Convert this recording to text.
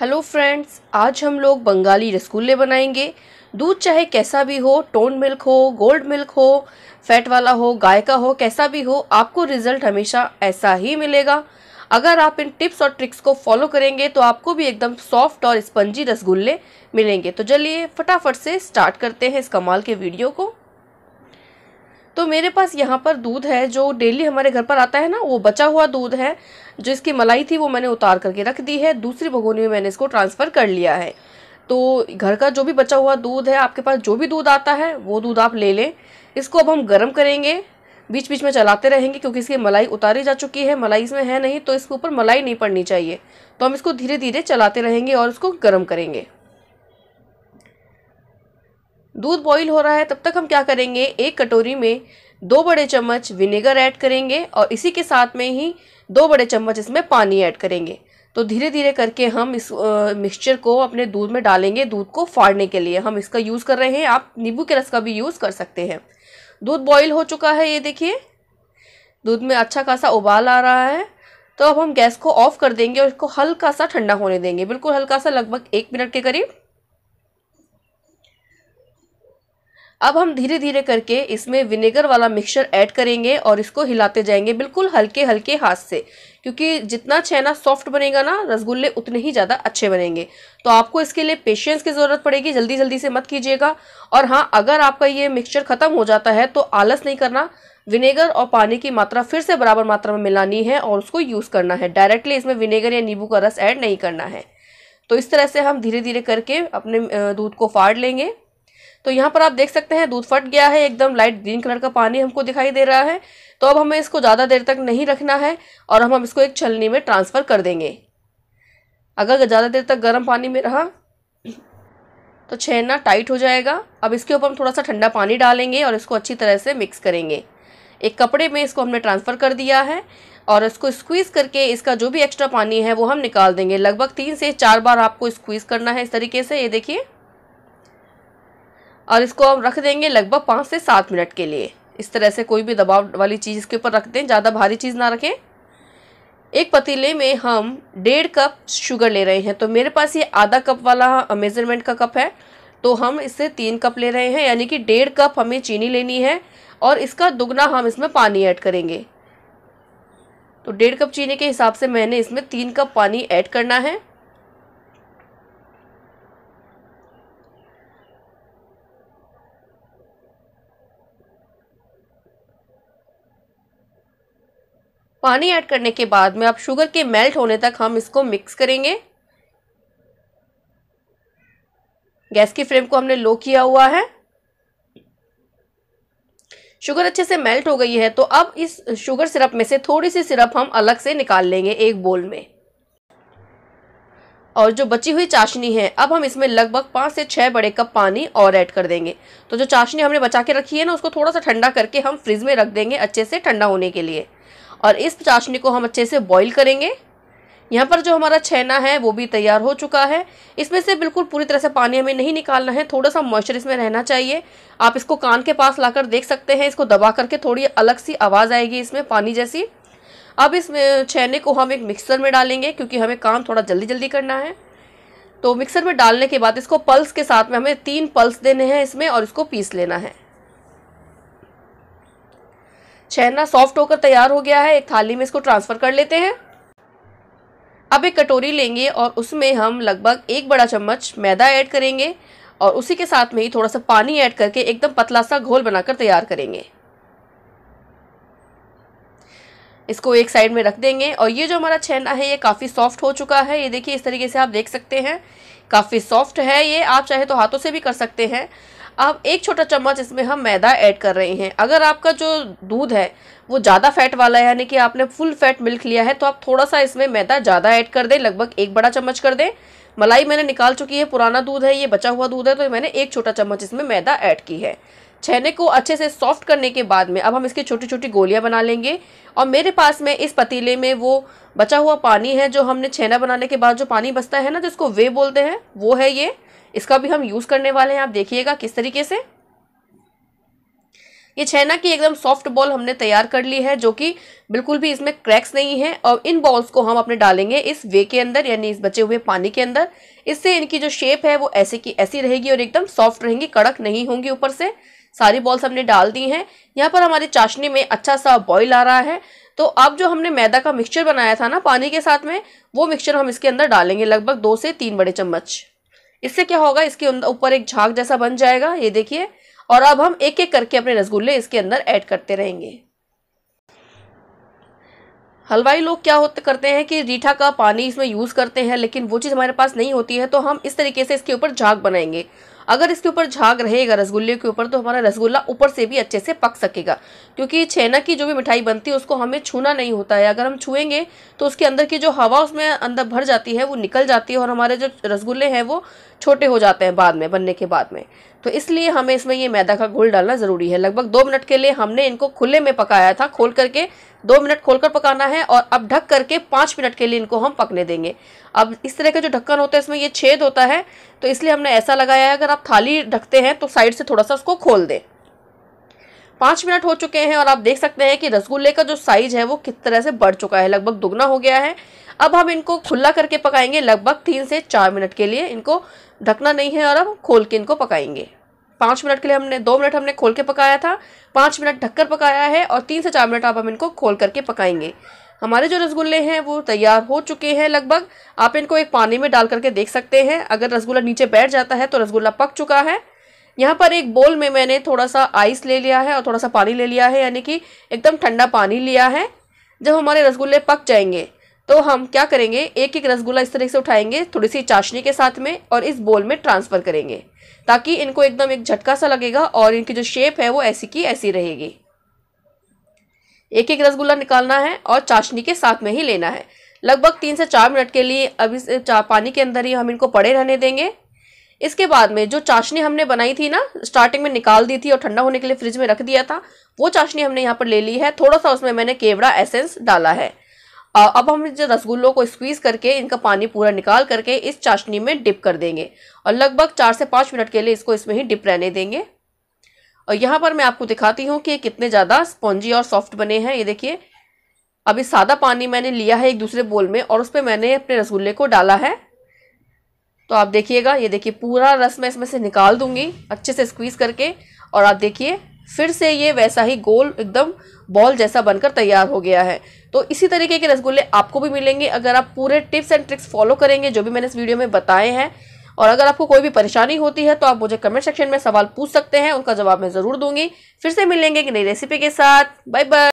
hello friends आज हम लोग बंगाली रसगुल्ले बनाएंगे दूध चाहे कैसा भी हो टोन मिल्क हो गोल्ड मिल्क हो फैट वाला हो गाय का हो कैसा भी हो आपको रिजल्ट हमेशा ऐसा ही मिलेगा अगर आप इन टिप्स और ट्रिक्स को फॉलो करेंगे तो आपको भी एकदम सॉफ्ट और स्पंजी रसगुल्ले मिलेंगे तो चलिए फटाफट से स्टार्ट करते हैं इस कमाल के वीडियो को तो मेरे पास यहाँ पर दूध है जो डेली हमारे घर पर आता है ना वो बचा हुआ दूध है जो इसकी मलाई थी वो मैंने उतार करके रख दी है दूसरी भगोनी में मैंने इसको ट्रांसफ़र कर लिया है तो घर का जो भी बचा हुआ दूध है आपके पास जो भी दूध आता है वो दूध आप ले लें इसको अब हम गर्म करेंगे बीच बीच में चलाते रहेंगे क्योंकि इसकी मलाई उतारी जा चुकी है मलाई इसमें है नहीं तो इसके ऊपर मलाई नहीं पड़नी चाहिए तो हम इसको धीरे धीरे चलाते रहेंगे और इसको गर्म करेंगे दूध बॉईल हो रहा है तब तक हम क्या करेंगे एक कटोरी में दो बड़े चम्मच विनेगर ऐड करेंगे और इसी के साथ में ही दो बड़े चम्मच इसमें पानी ऐड करेंगे तो धीरे धीरे करके हम इस मिक्सचर को अपने दूध में डालेंगे दूध को फाड़ने के लिए हम इसका यूज़ कर रहे हैं आप नींबू के रस का भी यूज़ कर सकते हैं दूध बॉईल हो चुका है ये देखिए दूध में अच्छा खासा उबाल आ रहा है तो अब हम गैस को ऑफ कर देंगे और इसको हल्का सा ठंडा होने देंगे बिल्कुल हल्का सा लगभग एक मिनट के करीब अब हम धीरे धीरे करके इसमें विनेगर वाला मिक्सचर ऐड करेंगे और इसको हिलाते जाएंगे बिल्कुल हल्के हल्के हाथ से क्योंकि जितना छेना सॉफ्ट बनेगा ना रसगुल्ले उतने ही ज़्यादा अच्छे बनेंगे तो आपको इसके लिए पेशेंस की ज़रूरत पड़ेगी जल्दी जल्दी से मत कीजिएगा और हाँ अगर आपका ये मिक्सचर ख़त्म हो जाता है तो आलस नहीं करना विनेगर और पानी की मात्रा फिर से बराबर मात्रा में मिलानी है और उसको यूज़ करना है डायरेक्टली इसमें विनेगर या नींबू का रस ऐड नहीं करना है तो इस तरह से हम धीरे धीरे करके अपने दूध को फाड़ लेंगे तो यहाँ पर आप देख सकते हैं दूध फट गया है एकदम लाइट ग्रीन कलर का पानी हमको दिखाई दे रहा है तो अब हमें इसको ज़्यादा देर तक नहीं रखना है और हम इसको एक छलनी में ट्रांसफ़र कर देंगे अगर ज़्यादा देर तक गर्म पानी में रहा तो छेना टाइट हो जाएगा अब इसके ऊपर हम थोड़ा सा ठंडा पानी डालेंगे और इसको अच्छी तरह से मिक्स करेंगे एक कपड़े में इसको हमने ट्रांसफ़र कर दिया है और इसको स्क्वीज़ करके इसका जो भी एक्स्ट्रा पानी है वो हम निकाल देंगे लगभग तीन से चार बार आपको स्क्वीज़ करना है इस तरीके से ये देखिए और इसको हम रख देंगे लगभग पाँच से सात मिनट के लिए इस तरह से कोई भी दबाव वाली चीज़ इसके ऊपर रख दें ज़्यादा भारी चीज़ ना रखें एक पतीले में हम डेढ़ कप शुगर ले रहे हैं तो मेरे पास ये आधा कप वाला मेज़रमेंट का कप है तो हम इससे तीन कप ले रहे हैं यानी कि डेढ़ कप हमें चीनी लेनी है और इसका दुगना हम इसमें पानी ऐड करेंगे तो डेढ़ कप चीनी के हिसाब से मैंने इसमें तीन कप पानी ऐड करना है पानी ऐड करने के बाद में अब शुगर के मेल्ट होने तक हम इसको मिक्स करेंगे गैस की फ्लेम को हमने लो किया हुआ है शुगर अच्छे से मेल्ट हो गई है तो अब इस शुगर सिरप में से थोड़ी सी सिरप हम अलग से निकाल लेंगे एक बोल में और जो बची हुई चाशनी है अब हम इसमें लगभग पाँच से छः बड़े कप पानी और ऐड कर देंगे तो जो चाशनी हमने बचा के रखी है ना उसको थोड़ा सा ठंडा करके हम फ्रिज में रख देंगे अच्छे से ठंडा होने के लिए और इस चाशनी को हम अच्छे से बॉईल करेंगे यहाँ पर जो हमारा छैना है वो भी तैयार हो चुका है इसमें से बिल्कुल पूरी तरह से पानी हमें नहीं निकालना है थोड़ा सा मॉइस्चर इसमें रहना चाहिए आप इसको कान के पास लाकर देख सकते हैं इसको दबा करके थोड़ी अलग सी आवाज़ आएगी इसमें पानी जैसी अब इस छैने को हम एक मिक्सर में डालेंगे क्योंकि हमें काम थोड़ा जल्दी जल्दी करना है तो मिक्सर में डालने के बाद इसको पल्स के साथ में हमें तीन पल्स देने हैं इसमें और इसको पीस लेना है छेना सॉफ्ट होकर तैयार हो गया है एक थाली में इसको ट्रांसफ़र कर लेते हैं अब एक कटोरी लेंगे और उसमें हम लगभग एक बड़ा चम्मच मैदा ऐड करेंगे और उसी के साथ में ही थोड़ा सा पानी ऐड करके एकदम पतला सा घोल बनाकर तैयार करेंगे इसको एक साइड में रख देंगे और ये जो हमारा छेना है ये काफ़ी सॉफ्ट हो चुका है ये देखिए इस तरीके से आप देख सकते हैं काफ़ी सॉफ्ट है ये आप चाहे तो हाथों से भी कर सकते हैं अब एक छोटा चम्मच इसमें हम मैदा ऐड कर रहे हैं अगर आपका जो दूध है वो ज़्यादा फैट वाला है यानी कि आपने फुल फैट मिल्क लिया है तो आप थोड़ा सा इसमें मैदा ज़्यादा ऐड कर दें लगभग एक बड़ा चम्मच कर दें मलाई मैंने निकाल चुकी है पुराना दूध है ये बचा हुआ दूध है तो मैंने एक छोटा चम्मच इसमें मैदा ऐड की है छेने को अच्छे से सॉफ्ट करने के बाद में अब हम इसकी छोटी छोटी गोलियां बना लेंगे और मेरे पास में इस पतीले में वो बचा हुआ पानी है जो हमने छेना बनाने के बाद जो पानी बचता है ना जिसको वे बोलते हैं वो है ये इसका भी हम यूज़ करने वाले हैं आप देखिएगा किस तरीके से ये छैना की एकदम सॉफ्ट बॉल हमने तैयार कर ली है जो कि बिल्कुल भी इसमें क्रैक्स नहीं है और इन बॉल्स को हम अपने डालेंगे इस वे के अंदर यानी इस बचे हुए पानी के अंदर इससे इनकी जो शेप है वो ऐसे की ऐसी रहेगी और एकदम सॉफ्ट रहेंगी कड़क नहीं होंगी ऊपर से सारी बॉल्स हमने डाल दी हैं यहाँ पर हमारी चाशनी में अच्छा सा बॉयल आ रहा है तो अब जो हमने मैदा का मिक्सचर बनाया था ना पानी के साथ में वो मिक्सचर हम इसके अंदर डालेंगे लगभग दो से तीन बड़े चम्मच इससे क्या होगा इसके ऊपर एक झाग जैसा बन जाएगा ये देखिए और अब हम एक एक करके अपने रसगुल्ले इसके अंदर ऐड करते रहेंगे हलवाई लोग क्या होते करते हैं कि रीठा का पानी इसमें यूज़ करते हैं लेकिन वो चीज़ हमारे पास नहीं होती है तो हम इस तरीके से इसके ऊपर झाग बनाएंगे अगर इसके ऊपर झाग रहेगा रसगुल्ले के ऊपर तो हमारा रसगुल्ला ऊपर से भी अच्छे से पक सकेगा क्योंकि छेना की जो भी मिठाई बनती है उसको हमें छूना नहीं होता है अगर हम छुएंगे तो उसके अंदर की जो हवा उसमें अंदर भर जाती है वो निकल जाती है और हमारे जो रसगुल्ले हैं वो छोटे हो जाते हैं बाद में बनने के बाद में तो इसलिए हमें इसमें ये मैदा का घोल डालना ज़रूरी है लगभग दो मिनट के लिए हमने इनको खुले में पकाया था खोल करके दो मिनट खोलकर पकाना है और अब ढक करके पाँच मिनट के लिए इनको हम पकने देंगे अब इस तरह का जो ढक्कन होता है इसमें ये छेद होता है तो इसलिए हमने ऐसा लगाया है अगर आप थाली ढकते हैं तो साइड से थोड़ा सा उसको खोल दें पाँच मिनट हो चुके हैं और आप देख सकते हैं कि रसगुल्ले का जो साइज है वो किस तरह से बढ़ चुका है लगभग दुगना हो गया है अब हम इनको खुला करके पकाएंगे लगभग तीन से चार मिनट के लिए इनको ढकना नहीं है और अब खोल के इनको पकाएंगे पाँच मिनट के लिए हमने दो मिनट हमने खोल के पकाया था पाँच मिनट ढककर पकाया है और तीन से चार मिनट आप हम इनको खोल करके पकाएंगे हमारे जो रसगुल्ले हैं वो तैयार हो चुके हैं लगभग आप इनको एक पानी में डाल करके देख सकते हैं अगर रसगुल्ला नीचे बैठ जाता है तो रसगुल्ला पक चुका है यहाँ पर एक बोल में मैंने थोड़ा सा आइस ले लिया है और थोड़ा सा पानी ले लिया है यानी कि एकदम ठंडा पानी लिया है जब हमारे रसगुल्ले पक जाएंगे तो हम क्या करेंगे एक एक रसगुल्ला इस तरह से उठाएंगे थोड़ी सी चाशनी के साथ में और इस बोल में ट्रांसफ़र करेंगे ताकि इनको एकदम एक झटका सा लगेगा और इनकी जो शेप है वो ऐसी की ऐसी रहेगी एक एक रसगुल्ला निकालना है और चाशनी के साथ में ही लेना है लगभग तीन से चार मिनट के लिए अभी पानी के अंदर ही हम इनको पड़े रहने देंगे इसके बाद में जो चाशनी हमने बनाई थी ना स्टार्टिंग में निकाल दी थी और ठंडा होने के लिए फ्रिज में रख दिया था वो चाशनी हमने यहाँ पर ले ली है थोड़ा सा उसमें मैंने केवड़ा एसेंस डाला है अब हम जो रसगुल्लों को स्क्वीज करके इनका पानी पूरा निकाल करके इस चाशनी में डिप कर देंगे और लगभग चार से पाँच मिनट के लिए इसको इसमें ही डिप रहने देंगे और यहाँ पर मैं आपको दिखाती हूँ कि कितने ज़्यादा स्पॉन्जी और सॉफ्ट बने हैं ये देखिए अभी सादा पानी मैंने लिया है एक दूसरे बोल में और उस पर मैंने अपने रसगुल्ले को डाला है तो आप देखिएगा ये देखिए पूरा रस मैं इसमें से निकाल दूंगी अच्छे से स्क्वीज़ करके और आप देखिए फिर से ये वैसा ही गोल एकदम बॉल जैसा बनकर तैयार हो गया है तो इसी तरीके के रसगुल्ले आपको भी मिलेंगे अगर आप पूरे टिप्स एंड ट्रिक्स फॉलो करेंगे जो भी मैंने इस वीडियो में बताए हैं और अगर आपको कोई भी परेशानी होती है तो आप मुझे कमेंट सेक्शन में सवाल पूछ सकते हैं उनका जवाब मैं ज़रूर दूंगी फिर से मिलेंगे एक नई रेसिपी के साथ बाय बाय